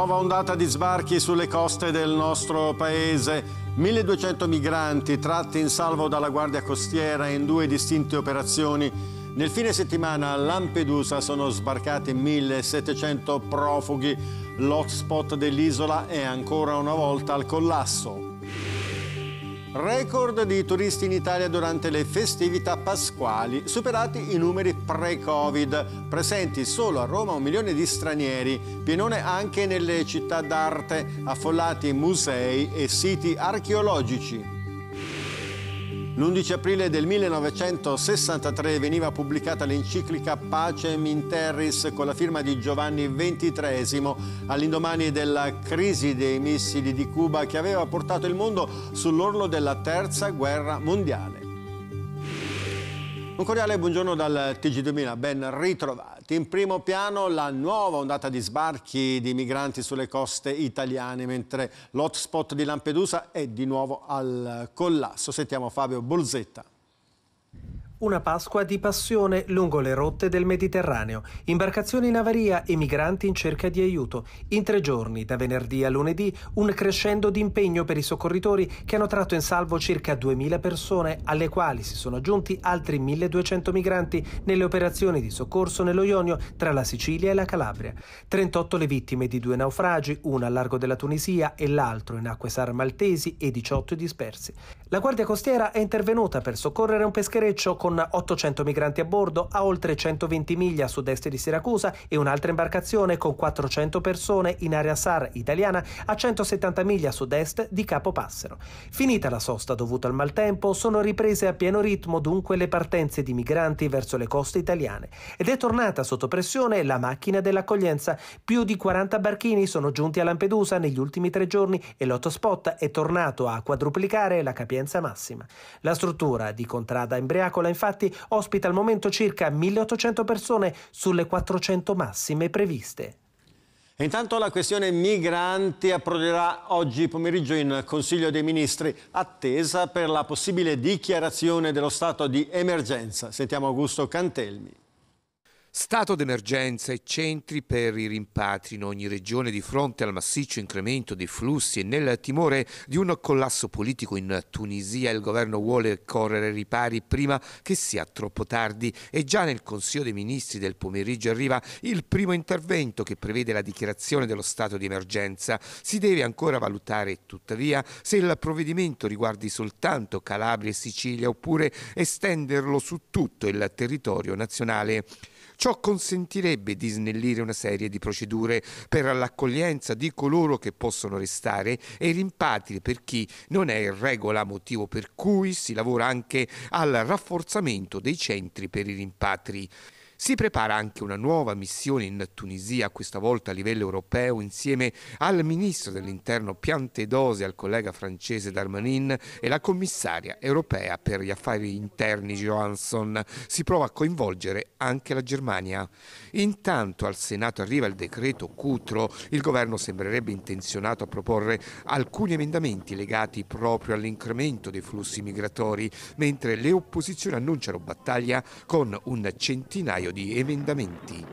Nuova ondata di sbarchi sulle coste del nostro paese. 1200 migranti tratti in salvo dalla Guardia Costiera in due distinte operazioni. Nel fine settimana a Lampedusa sono sbarcati 1700 profughi. L'hotspot dell'isola è ancora una volta al collasso. Record di turisti in Italia durante le festività pasquali, superati i numeri pre-Covid, presenti solo a Roma un milione di stranieri, pienone anche nelle città d'arte, affollati musei e siti archeologici. L'11 aprile del 1963 veniva pubblicata l'enciclica Pacem in Terris con la firma di Giovanni XXIII all'indomani della crisi dei missili di Cuba che aveva portato il mondo sull'orlo della terza guerra mondiale. Un cordiale buongiorno dal TG2000, ben ritrovati. In primo piano la nuova ondata di sbarchi di migranti sulle coste italiane, mentre l'hotspot di Lampedusa è di nuovo al collasso. Sentiamo Fabio Bolzetta. Una Pasqua di passione lungo le rotte del Mediterraneo, imbarcazioni in avaria e migranti in cerca di aiuto. In tre giorni, da venerdì a lunedì, un crescendo di impegno per i soccorritori che hanno tratto in salvo circa 2.000 persone, alle quali si sono aggiunti altri 1.200 migranti nelle operazioni di soccorso nello Ionio tra la Sicilia e la Calabria. 38 le vittime di due naufragi, uno al largo della Tunisia e l'altro in acque sarmaltesi e 18 dispersi. La Guardia Costiera è intervenuta per soccorrere un peschereccio con con 800 migranti a bordo a oltre 120 miglia a sud-est di Siracusa e un'altra imbarcazione con 400 persone in area SAR italiana a 170 miglia a sud-est di Capo Passero. Finita la sosta dovuta al maltempo, sono riprese a pieno ritmo dunque le partenze di migranti verso le coste italiane ed è tornata sotto pressione la macchina dell'accoglienza. Più di 40 barchini sono giunti a Lampedusa negli ultimi tre giorni e l'hotspot è tornato a quadruplicare la capienza massima. La struttura di Contrada Embriacola infatti infatti ospita al momento circa 1.800 persone sulle 400 massime previste. Intanto la questione migranti approderà oggi pomeriggio in Consiglio dei Ministri, attesa per la possibile dichiarazione dello stato di emergenza. Sentiamo Augusto Cantelmi. Stato d'emergenza e centri per i rimpatri in ogni regione di fronte al massiccio incremento dei flussi e nel timore di un collasso politico in Tunisia il governo vuole correre ripari prima che sia troppo tardi e già nel Consiglio dei Ministri del pomeriggio arriva il primo intervento che prevede la dichiarazione dello stato di emergenza. Si deve ancora valutare tuttavia se il provvedimento riguardi soltanto Calabria e Sicilia oppure estenderlo su tutto il territorio nazionale. Ciò consentirebbe di snellire una serie di procedure per l'accoglienza di coloro che possono restare e i rimpatri per chi non è in regola, motivo per cui si lavora anche al rafforzamento dei centri per i rimpatri. Si prepara anche una nuova missione in Tunisia, questa volta a livello europeo, insieme al ministro dell'interno Piantedosi, al collega francese Darmanin e la commissaria europea per gli affari interni Johansson. Si prova a coinvolgere anche la Germania. Intanto al Senato arriva il decreto Cutro, il governo sembrerebbe intenzionato a proporre alcuni emendamenti legati proprio all'incremento dei flussi migratori, mentre le opposizioni annunciano battaglia con un centinaio paio di emendamenti.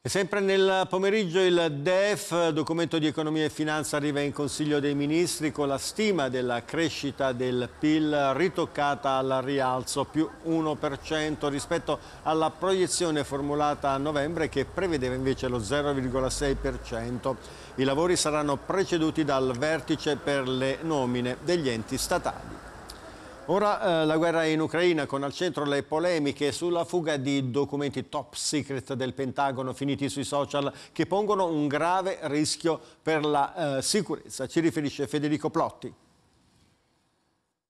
E sempre nel pomeriggio il DEF, documento di economia e finanza, arriva in Consiglio dei Ministri con la stima della crescita del PIL ritoccata al rialzo, più 1% rispetto alla proiezione formulata a novembre che prevedeva invece lo 0,6%. I lavori saranno preceduti dal vertice per le nomine degli enti statali. Ora eh, la guerra in Ucraina con al centro le polemiche sulla fuga di documenti top secret del Pentagono finiti sui social che pongono un grave rischio per la eh, sicurezza. Ci riferisce Federico Plotti.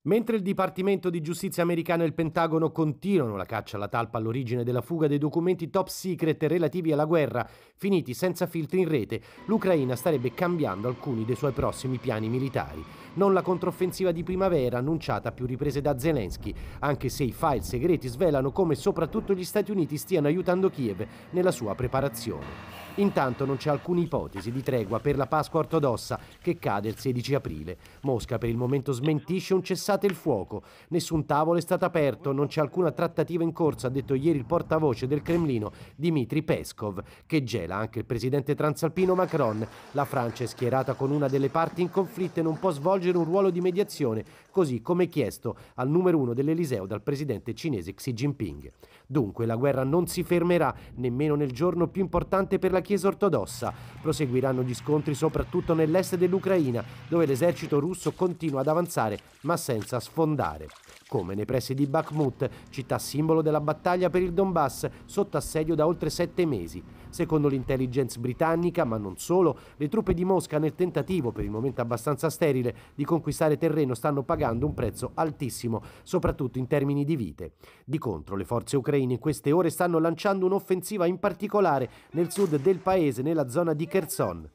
Mentre il Dipartimento di Giustizia americano e il Pentagono continuano la caccia alla talpa all'origine della fuga dei documenti top secret relativi alla guerra, finiti senza filtri in rete, l'Ucraina starebbe cambiando alcuni dei suoi prossimi piani militari. Non la controffensiva di primavera annunciata a più riprese da Zelensky, anche se i file segreti svelano come soprattutto gli Stati Uniti stiano aiutando Kiev nella sua preparazione. Intanto non c'è alcuna ipotesi di tregua per la Pasqua ortodossa che cade il 16 aprile. Mosca per il momento smentisce un cessate il fuoco. Nessun tavolo è stato aperto, non c'è alcuna trattativa in corso, ha detto ieri il portavoce del Cremlino Dmitry Peskov, che gela anche il presidente transalpino Macron. La Francia è schierata con una delle parti in conflitto e non può svolgere un ruolo di mediazione, così come chiesto al numero uno dell'Eliseo dal presidente cinese Xi Jinping. Dunque la guerra non si fermerà nemmeno nel giorno più importante per la Chiesa ortodossa. Proseguiranno gli scontri soprattutto nell'est dell'Ucraina, dove l'esercito russo continua ad avanzare ma senza sfondare. Come nei pressi di Bakhmut, città simbolo della battaglia per il Donbass, sotto assedio da oltre sette mesi. Secondo l'intelligence britannica, ma non solo, le truppe di Mosca nel tentativo, per il momento abbastanza sterile, di conquistare terreno stanno pagando un prezzo altissimo, soprattutto in termini di vite. Di contro, le forze ucraine in queste ore stanno lanciando un'offensiva in particolare nel sud del paese, nella zona di Kherson.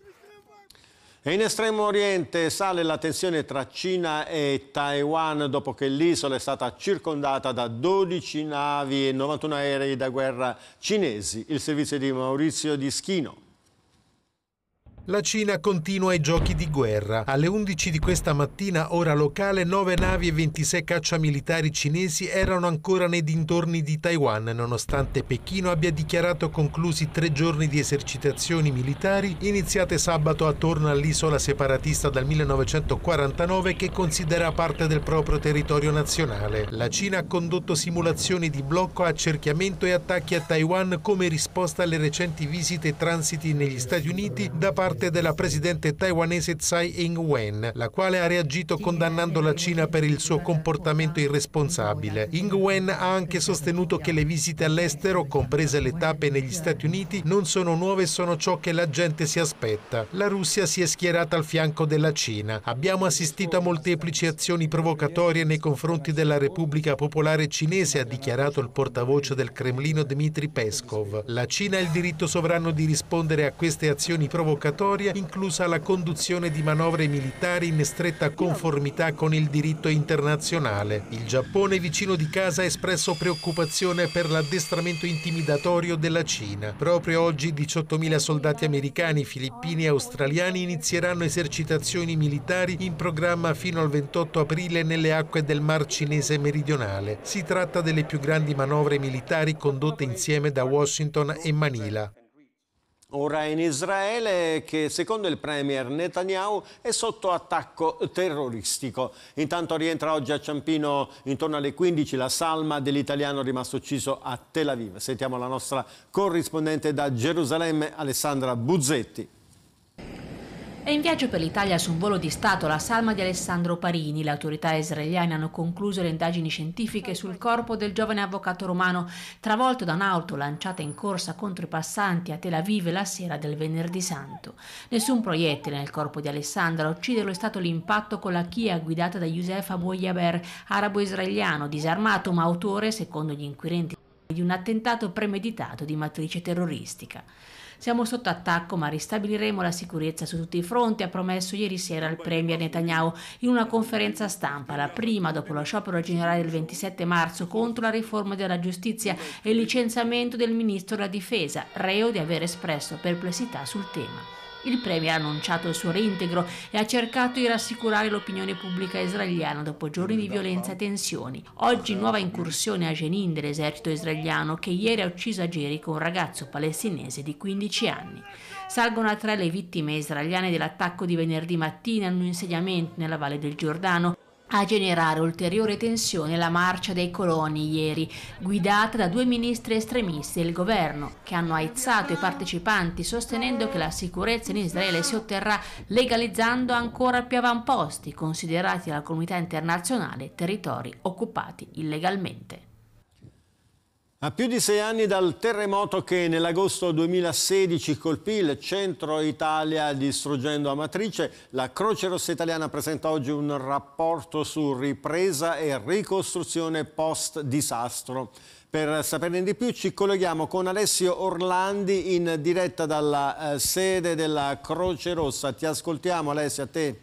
E in Estremo Oriente sale la tensione tra Cina e Taiwan dopo che l'isola è stata circondata da 12 navi e 91 aerei da guerra cinesi. Il servizio di Maurizio Di Schino. La Cina continua i giochi di guerra. Alle 11 di questa mattina, ora locale, 9 navi e 26 caccia militari cinesi erano ancora nei dintorni di Taiwan, nonostante Pechino abbia dichiarato conclusi tre giorni di esercitazioni militari iniziate sabato attorno all'isola separatista dal 1949 che considera parte del proprio territorio nazionale. La Cina ha condotto simulazioni di blocco, accerchiamento e attacchi a Taiwan come risposta alle recenti visite e transiti negli Stati Uniti da parte parte della presidente taiwanese Tsai Ing-wen, la quale ha reagito condannando la Cina per il suo comportamento irresponsabile. Ing-wen ha anche sostenuto che le visite all'estero, comprese le tappe negli Stati Uniti, non sono nuove e sono ciò che la gente si aspetta. La Russia si è schierata al fianco della Cina. Abbiamo assistito a molteplici azioni provocatorie nei confronti della Repubblica Popolare Cinese, ha dichiarato il portavoce del Cremlino Dmitry Peskov. La Cina ha il diritto sovrano di rispondere a queste azioni provocatorie obbligatoria, inclusa la conduzione di manovre militari in stretta conformità con il diritto internazionale. Il Giappone vicino di casa ha espresso preoccupazione per l'addestramento intimidatorio della Cina. Proprio oggi 18.000 soldati americani, filippini e australiani inizieranno esercitazioni militari in programma fino al 28 aprile nelle acque del Mar Cinese meridionale. Si tratta delle più grandi manovre militari condotte insieme da Washington e Manila. Ora in Israele che secondo il premier Netanyahu è sotto attacco terroristico. Intanto rientra oggi a Ciampino intorno alle 15 la salma dell'italiano rimasto ucciso a Tel Aviv. Sentiamo la nostra corrispondente da Gerusalemme Alessandra Buzzetti. È in viaggio per l'Italia su un volo di Stato la salma di Alessandro Parini. Le autorità israeliane hanno concluso le indagini scientifiche sul corpo del giovane avvocato romano travolto da un'auto lanciata in corsa contro i passanti a Tel Aviv la sera del venerdì santo. Nessun proiettile nel corpo di Alessandro a ucciderlo è stato l'impatto con la Kia guidata da Youssef Abu arabo-israeliano, disarmato ma autore, secondo gli inquirenti, di un attentato premeditato di matrice terroristica. Siamo sotto attacco ma ristabiliremo la sicurezza su tutti i fronti, ha promesso ieri sera il Premier Netanyahu in una conferenza stampa, la prima dopo lo sciopero generale del 27 marzo contro la riforma della giustizia e il licenziamento del ministro della difesa, reo di aver espresso perplessità sul tema. Il premier ha annunciato il suo reintegro e ha cercato di rassicurare l'opinione pubblica israeliana dopo giorni di violenza e tensioni. Oggi nuova incursione a Jenin dell'esercito israeliano che ieri ha ucciso a Gerico un ragazzo palestinese di 15 anni. Salgono a tre le vittime israeliane dell'attacco di venerdì mattina in un insediamento nella Valle del Giordano a generare ulteriore tensione la marcia dei coloni ieri, guidata da due ministri estremisti del governo, che hanno aizzato i partecipanti sostenendo che la sicurezza in Israele si otterrà legalizzando ancora più avamposti, considerati dalla comunità internazionale territori occupati illegalmente. A più di sei anni dal terremoto che nell'agosto 2016 colpì il centro Italia distruggendo Amatrice, la Croce Rossa Italiana presenta oggi un rapporto su ripresa e ricostruzione post-disastro. Per saperne di più ci colleghiamo con Alessio Orlandi in diretta dalla eh, sede della Croce Rossa. Ti ascoltiamo Alessio, a te.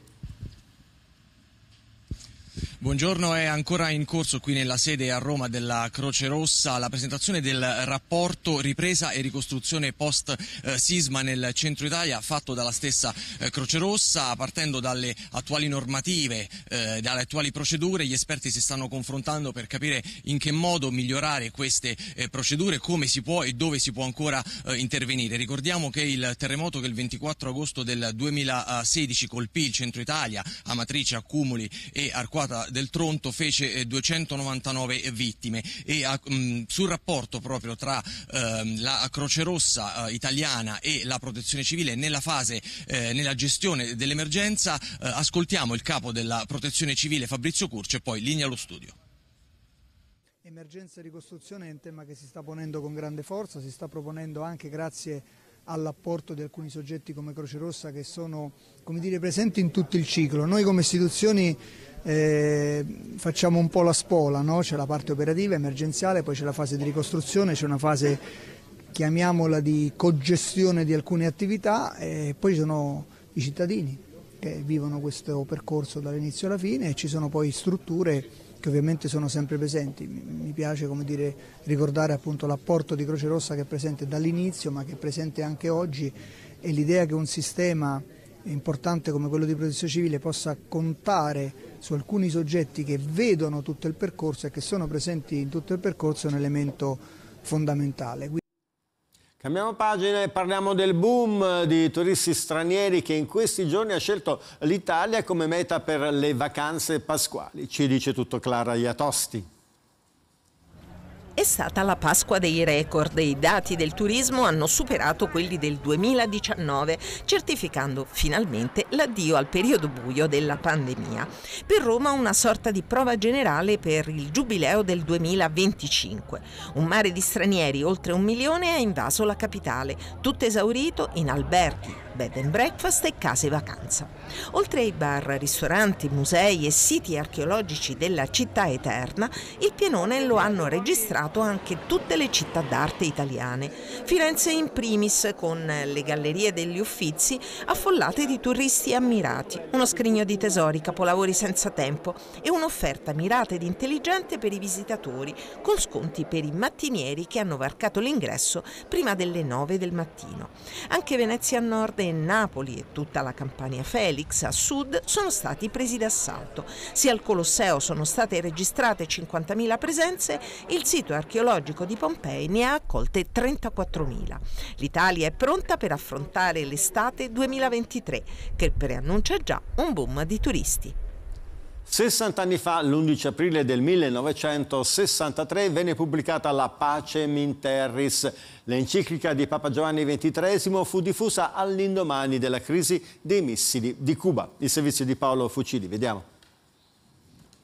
Buongiorno, è ancora in corso qui nella sede a Roma della Croce Rossa la presentazione del rapporto ripresa e ricostruzione post sisma nel centro Italia fatto dalla stessa eh, Croce Rossa partendo dalle attuali normative, eh, dalle attuali procedure, gli esperti si stanno confrontando per capire in che modo migliorare queste eh, procedure, come si può e dove si può ancora eh, intervenire. Ricordiamo che il terremoto che il 24 agosto del 2016 colpì il centro Italia, Amatrice, Accumuli e Arquata del Tronto fece 299 eh, vittime e mh, mm, sul rapporto proprio tra ehm, la Croce Rossa eh, italiana e la protezione civile nella fase, eh, nella gestione dell'emergenza, ascoltiamo il capo della protezione civile Fabrizio Curcio e poi linea allo studio. Emergenza e ricostruzione è un tema che si sta ponendo con grande forza, si sta proponendo anche grazie all'apporto di alcuni soggetti come Croce Rossa che sono dire, presenti in tutto il ciclo. Noi come istituzioni eh, facciamo un po' la spola, no? c'è la parte operativa, emergenziale, poi c'è la fase di ricostruzione, c'è una fase chiamiamola di cogestione di alcune attività e poi ci sono i cittadini che vivono questo percorso dall'inizio alla fine e ci sono poi strutture che ovviamente sono sempre presenti. Mi piace dire, ricordare appunto l'apporto di Croce Rossa che è presente dall'inizio ma che è presente anche oggi e l'idea che un sistema importante come quello di protezione civile possa contare su alcuni soggetti che vedono tutto il percorso e che sono presenti in tutto il percorso è un elemento fondamentale. Cambiamo pagina e parliamo del boom di turisti stranieri che in questi giorni ha scelto l'Italia come meta per le vacanze pasquali. Ci dice tutto Clara Iatosti. È stata la Pasqua dei record i dati del turismo hanno superato quelli del 2019, certificando finalmente l'addio al periodo buio della pandemia. Per Roma una sorta di prova generale per il giubileo del 2025. Un mare di stranieri, oltre un milione, ha invaso la capitale, tutto esaurito in alberghi, bed and breakfast e case vacanza. Oltre ai bar, ristoranti, musei e siti archeologici della città eterna, il Pienone lo hanno registrato anche tutte le città d'arte italiane. Firenze in primis con le gallerie degli Uffizi affollate di turisti ammirati, uno scrigno di tesori, capolavori senza tempo e un'offerta mirata ed intelligente per i visitatori con sconti per i mattinieri che hanno varcato l'ingresso prima delle 9 del mattino. Anche Venezia Nord e Napoli e tutta la Campania Felix a sud sono stati presi d'assalto. Se al Colosseo sono state registrate 50.000 presenze, il sito archeologico di Pompei ne ha accolte 34.000. L'Italia è pronta per affrontare l'estate 2023, che preannuncia già un boom di turisti. 60 anni fa, l'11 aprile del 1963, venne pubblicata la Pace Minterris. L'enciclica di Papa Giovanni XXIII fu diffusa all'indomani della crisi dei missili di Cuba. Il servizio di Paolo Fucili, vediamo.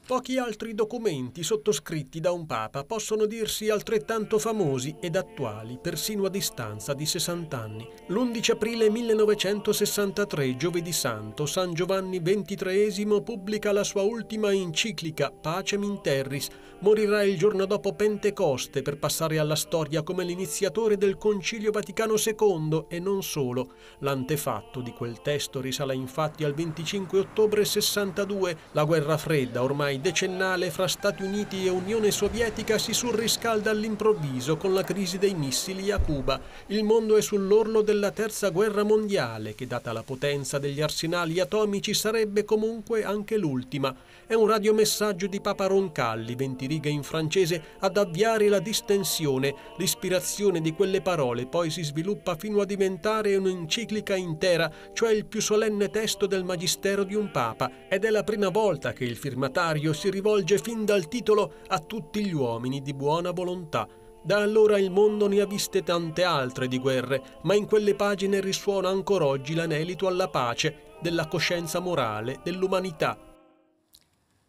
Pochi altri documenti sottoscritti da un Papa possono dirsi altrettanto famosi ed attuali, persino a distanza di 60 anni. L'11 aprile 1963, giovedì santo, San Giovanni XXIII pubblica la sua ultima enciclica, Pacem in Terris. Morirà il giorno dopo Pentecoste per passare alla storia come l'iniziatore del Concilio Vaticano II e non solo. L'antefatto di quel testo risale infatti al 25 ottobre 62, la guerra fredda ormai ormai decennale fra Stati Uniti e Unione Sovietica si surriscalda all'improvviso con la crisi dei missili a Cuba. Il mondo è sull'orlo della terza guerra mondiale che, data la potenza degli arsenali atomici, sarebbe comunque anche l'ultima. È un radiomessaggio di Papa Roncalli, 20 righe in francese, ad avviare la distensione. L'ispirazione di quelle parole poi si sviluppa fino a diventare un'enciclica intera, cioè il più solenne testo del magistero di un Papa, ed è la prima volta che il firmatario missionario si rivolge fin dal titolo a tutti gli uomini di buona volontà. Da allora il mondo ne ha viste tante altre di guerre, ma in quelle pagine risuona ancora oggi l'anelito alla pace, della coscienza morale, dell'umanità,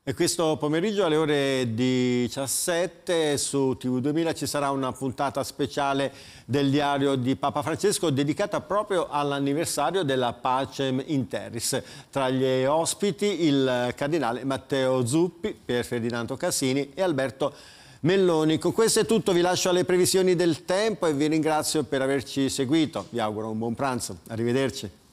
e questo pomeriggio alle ore 17 su TV2000 ci sarà una puntata speciale del diario di Papa Francesco dedicata proprio all'anniversario della Pacem in Terris. Tra gli ospiti il cardinale Matteo Zuppi, Pier Ferdinando Cassini e Alberto Melloni. Con questo è tutto, vi lascio alle previsioni del tempo e vi ringrazio per averci seguito. Vi auguro un buon pranzo, arrivederci.